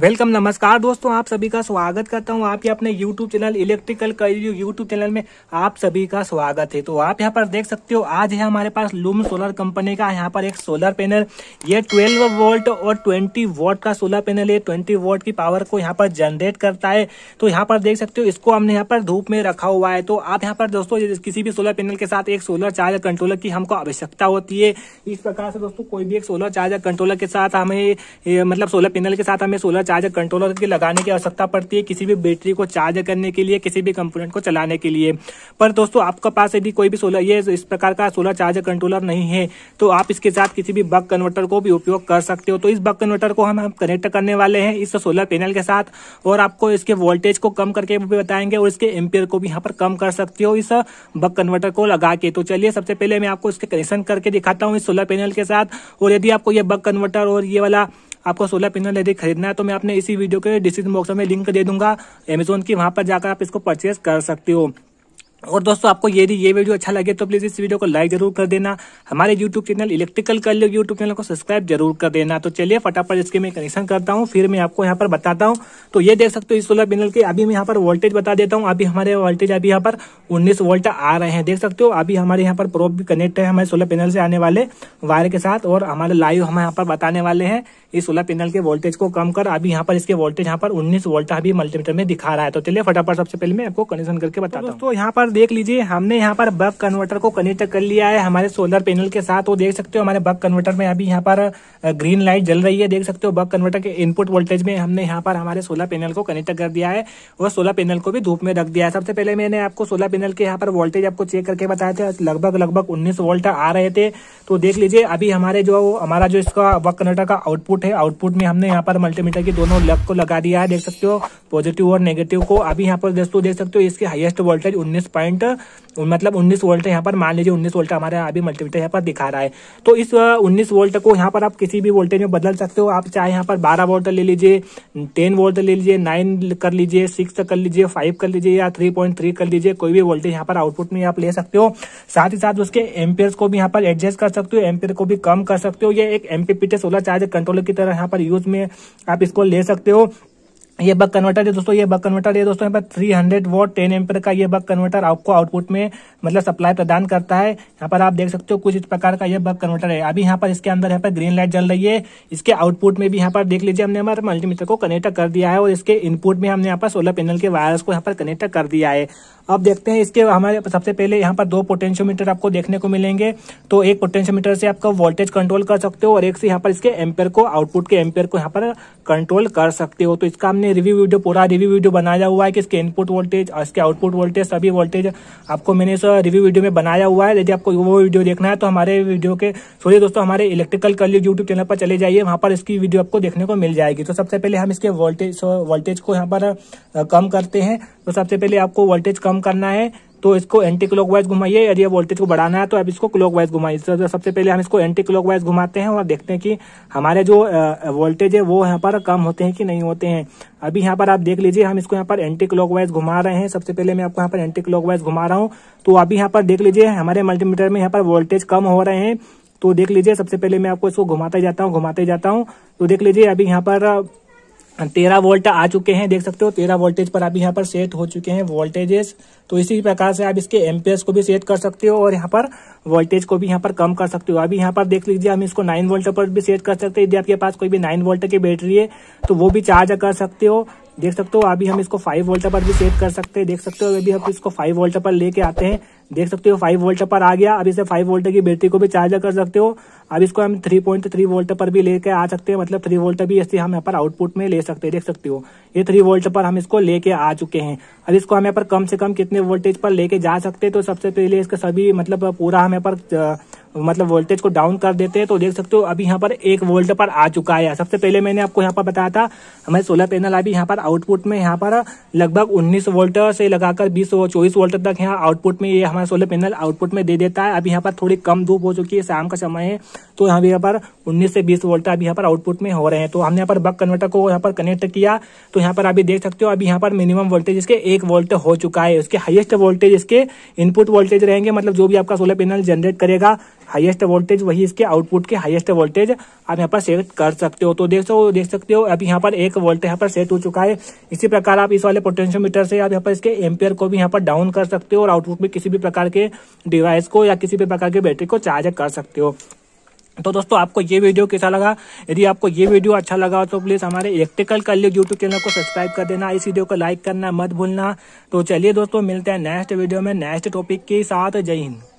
welcome नमस्कार दोस्तों आप सभी का स्वागत करता हूं आप अपने यूट्यूब चैनल इलेक्ट्रिकल का यूट्यूब चैनल में आप सभी का स्वागत है तो आप यहां पर देख सकते हो आज है हमारे पास लूम सोलर कंपनी का यहां पर एक सोलर पैनल ये 12 वोल्ट और 20 वोट का सोलर पैनल है 20 वोल्ट की पावर को यहाँ पर जनरेट करता है तो यहाँ पर देख सकते हो इसको हमने यहाँ पर धूप में रखा हुआ है तो आप यहाँ पर दोस्तों किसी भी सोलर पैनल के साथ एक सोलर चार्जर कंट्रोलर की हमको आवश्यकता होती है इस प्रकार से दोस्तों कोई भी एक सोलर चार्जर कंट्रोलर के साथ हमें मतलब सोलर पैनल के साथ हमें सोलर चार्जर कंट्रोलर के लगाने की आवश्यकता पड़ती है किसी भी बैटरी को चार्ज करने के लिए किसी भी कंपोनेंट को चलाने के लिए पर दोस्तों आपके पास यदि कोई भी सोलर ये इस प्रकार का सोलर चार्जर कंट्रोलर नहीं है तो आप इसके साथ किसी भी बक कन्वर्टर को भी उपयोग कर सकते हो तो इस बक कन्वर्टर को हम कनेक्ट करने वाले हैं इस सोलर पैनल के साथ और आपको इसके वोल्टेज को कम करके भी बताएंगे और इसके एम्पियर को भी यहाँ पर कम कर सकते हो इस बक कन्वर्टर को लगा के तो चलिए सबसे पहले मैं आपको इसके कनेक्शन करके दिखाता हूँ इस सोलर पैनल के साथ और यदि आपको ये बक कन्वर्टर और ये वाला आपको सोलर पैनल यदि खरीदना है तो मैं अपने इसी वीडियो के डिस्क्रिप्शन बॉक्स में लिंक दे दूंगा अमेजोन की वहां पर जाकर आप इसको परचेज कर सकते हो और दोस्तों आपको यदि ये, ये वीडियो अच्छा लगे तो प्लीज़ इस वीडियो को लाइक जरूर कर देना हमारे यूट्यूब चैनल इलेक्ट्रिकल कर लो यूट्यूब चैनल को सब्सक्राइब जरूर कर देना तो चलिए फटाफट इसके मैं कनेक्शन करता हूँ फिर मैं आपको यहाँ पर बताता हूँ तो ये देख सकते हो इस सोलर पैनल के अभी मैं यहाँ पर वोल्टेज बता देता हूँ अभी हमारे वोल्टेज अभी यहाँ पर उन्नीस वोल्ट आ रहे हैं देख सकते हो अभी हमारे यहाँ पर प्रोप भी कनेक्ट है हमारे सोलर पैनल से आने वाले वायर के साथ और हमारे लाइव हम यहाँ पर बताने वाले हैं इस सोलर पैनल के वोल्टेज को कम कर अभी यहाँ पर इसके वोल्टेज यहाँ पर उन्नीस वोल्ट अभी मल्टीमीटर में दिखा रहा है तो चलिए फटाफट सबसे पहले मैं आपको कनेक्शन करके तो बताता हूँ तो यहाँ पर देख लीजिए हमने यहाँ पर बक कन्वर्टर को कनेक्ट कर लिया है हमारे सोलर पैनल के साथ वो देख सकते हो हमारे बक कन्वर्टर में अभी यहाँ पर ग्रीन लाइट जल रही है देख सकते हो बक कन्वर्टर के इनपुट वोल्टेज में हमने यहाँ पर हमारे सोलर पैनल को कनेक्ट कर दिया है और सोलर पैनल को भी धूप में रख दिया है सबसे पहले मैंने आपको सोलर पैनल के यहाँ पर वोल्टेज आपको चेक करके बताया था लगभग लगभग उन्नीस वोल्ट आ रहे थे तो देख लीजिए अभी हमारे जो हमारा जो इसका बक कन्वर्टर का आउटपुट है आउटपुट में हमने यहाँ पर मल्टीमीटर की दोनों लग को लगा दिया है देख सकते हो पॉजिटिव और नेगेटिव को अभी यहाँ पर दोस्तों देख सकते हो इसके हाइएस्ट वोल्टेज उन्नीस पॉइंट मतलब 19 वोल्ट यहाँ पर मान लीजिए 19 वोल्ट हमारे अभी मल्टीमीटर यहाँ पर दिखा रहा है तो इस 19 वोल्ट को यहाँ पर आप किसी भी वोल्टेज में बदल सकते हो आप चाहे यहाँ पर 12 वोल्ट ले लीजिए 10 वोल्ट ले लीजिए 9 कर लीजिए 6 कर लीजिए 5 कर लीजिए या 3.3 कर लीजिए कोई भी वोल्टेज यहाँ पर आउटपुट में आप ले सकते हो साथ ही साथ उसके एम्पियर्स को भी यहाँ पर एडजस्ट कर सकते हो एम्पियर को भी कम कर सकते हो ये एक एमपीपीटी सोलर चार्ज कंट्रोलर की तरह यहाँ पर यूज में आप इसको ले सकते हो ये बक कन्वर्टर है दोस्तों ये बक कन्वर्टर है दोस्तों यहाँ पर 300 हंड्रेड वोट टेन एम्पर का ये बक कन्वर्टर आपको आउटपुट में मतलब सप्लाई प्रदान करता है यहाँ पर आप देख सकते हो कुछ इस प्रकार का ये बक कन्वर्टर है अभी यहाँ पर इसके अंदर यहाँ पर ग्रीन लाइट जल रही है इसके आउटपुट में भी यहाँ पर देख लीजिए हमने हमारे मल्टीमीटर को कनेक्ट कर दिया है और इसके इनपुट में हमने यहाँ पर सोलर पैनल के वायरस को यहाँ पर कनेक्ट कर दिया है अब देखते हैं इसके हमारे सबसे पहले यहाँ पर दो पोटेंशियोमीटर आपको देखने को मिलेंगे तो एक पोटेंशियोमीटर से आपका वोल्टेज कंट्रोल कर सकते हो और एक से यहाँ पर इसके एम्पेयर को आउटपुट के एम्पेयर को यहाँ पर कंट्रोल कर सकते हो तो इसका हमने रिव्यू वीडियो पूरा रिव्यू वीडियो बनाया हुआ है कि इसके इनपुट वोल्टेज और इसके आउटपुट वोल्टेज सभी वोल्टेज आपको मैंने इस रिव्यू वीडियो में बनाया हुआ है यदि आपको वो वीडियो देखना है तो हमारे वीडियो के सोचिए दोस्तों हमारे इलेक्ट्रिकल कल यूट्यूब चैनल पर चले जाइए वहाँ पर इसकी वीडियो आपको देखने को मिल जाएगी तो सबसे पहले हम इसके वोल्टेज वोल्टेज को यहाँ पर कम करते हैं तो सबसे पहले आपको वोल्टेज कम करना है तो इसको एंटी क्लॉक वाइज घुमाइए यदि वोल्टेज को बढ़ाना है तो आप इसको क्लॉक वाइज घुमाइए तो सबसे पहले हम इसको एंटी क्लॉक वाइज घुमाते हैं और देखते हैं कि हमारे जो वोल्टेज है वो यहाँ पर कम होते हैं कि नहीं होते हैं अभी यहाँ पर आप देख लीजिए हम इसको यहाँ पर एंटी क्लॉक वाइज घुमा रहे हैं सबसे पहले मैं आपको यहाँ पर एंटी क्लॉक वाइज घुमा रहा हूँ तो अभी यहाँ पर देख लीजिए हमारे मल्टीमीटर में यहाँ पर वोल्टेज कम हो रहे हैं तो देख लीजिए सबसे पहले मैं आपको इसको घुमाते जाता हूँ घुमाते जाता हूँ तो देख लीजिए अभी यहाँ पर तेरह वोल्ट आ चुके हैं देख सकते हो तेरह वोल्टेज पर आप यहाँ पर सेट हो चुके हैं वोल्टेजेस तो इसी प्रकार से आप इसके एमपीएस को भी सेट कर सकते हो और यहाँ पर वोल्टेज को भी यहाँ पर कम कर सकते हो अभी यहाँ पर देख लीजिए हम इसको नाइन वोल्ट पर भी सेट कर सकते हैं यदि आपके पास कोई भी नाइन वोल्ट की बैटरी है तो वो भी चार्ज कर सकते हो देख सकते हो अभी हम इसको फाइव वोल्ट पर भी सेव कर सकते हैं देख सकते हो अभी हम इसको फाइव वोल्ट पर लेके आते हैं देख सकते हो फाइव वोल्ट पर आ गया अब इसे फाइव वोल्ट की बैटरी को भी चार्ज कर सकते हो अब इसको हम थ्री पॉइंट थ्री वोल्ट पर भी लेके आ सकते हैं मतलब थ्री वोल्ट भी ऐसे हम यहाँ पर आउटपुट में ले सकते हैं देख सकते हो ये थ्री वोल्ट पर हम इसको लेके आ चुके हैं अब इसको हम यहाँ पर कम से कम कितने वोल्टेज पर लेके जा सकते हैं तो सबसे पहले इसका सभी मतलब पूरा हम यहाँ पर मतलब वोल्टेज को डाउन कर देते हैं तो देख सकते हो अभी यहाँ पर एक वोल्ट पर आ चुका है सबसे पहले मैंने आपको यहाँ पर बताया था हमारे सोलर पैनल अभी यहाँ पर आउटपुट में यहाँ पर लगभग उन्नीस वोल्ट से लगाकर बीस चौबीस वोल्ट तक यहाँ आउटपुट में ये हमारा सोलर पैनल आउटपुट में दे देता है अभी यहाँ पर थोड़ी कम धूप हो चुकी है शाम का समय है तो यहाँ यहाँ पर उन्नीस से बीस वोल्ट अभी यहाँ पर आउटपुट में हो रहे हैं तो हमने यहाँ पर बक कन्वर्टर को यहाँ पर कनेक्ट किया तो यहाँ पर अभी देख सकते हो अभी यहाँ पर मिनिमम वोल्टेज इसके एक वोल्ट हो चुका है उसके हाइएस्ट वोल्टेज इसके इनपुट वोल्टेज रहेंगे मतलब जो भी आपका सोलर पैनल जनरेट करेगा हाईएस्ट वोल्टेज वही इसके आउटपुट के हाईएस्ट वोल्टेज आप यहाँ पर सेट कर सकते हो तो देख सो देख सकते हो अभी यहाँ पर एक वोल्ट यहाँ पर सेट हो चुका है इसी प्रकार आप इस वाले पोटेंशियोमीटर से आप यहाँ पर इसके एम्पियर को भी यहाँ पर डाउन कर सकते हो और आउटपुट में किसी भी प्रकार के डिवाइस को या किसी भी प्रकार की बैटरी को चार्ज कर सकते हो तो दोस्तों आपको ये वीडियो कैसा लगा यदि आपको ये वीडियो अच्छा लगा तो प्लीज़ हमारे इलेक्ट्रिकल कर यूट्यूब चैनल को सब्सक्राइब कर देना इस वीडियो को लाइक करना मत भूलना तो चलिए दोस्तों मिलते हैं नेक्स्ट वीडियो में नेक्स्ट टॉपिक के साथ जय हिंद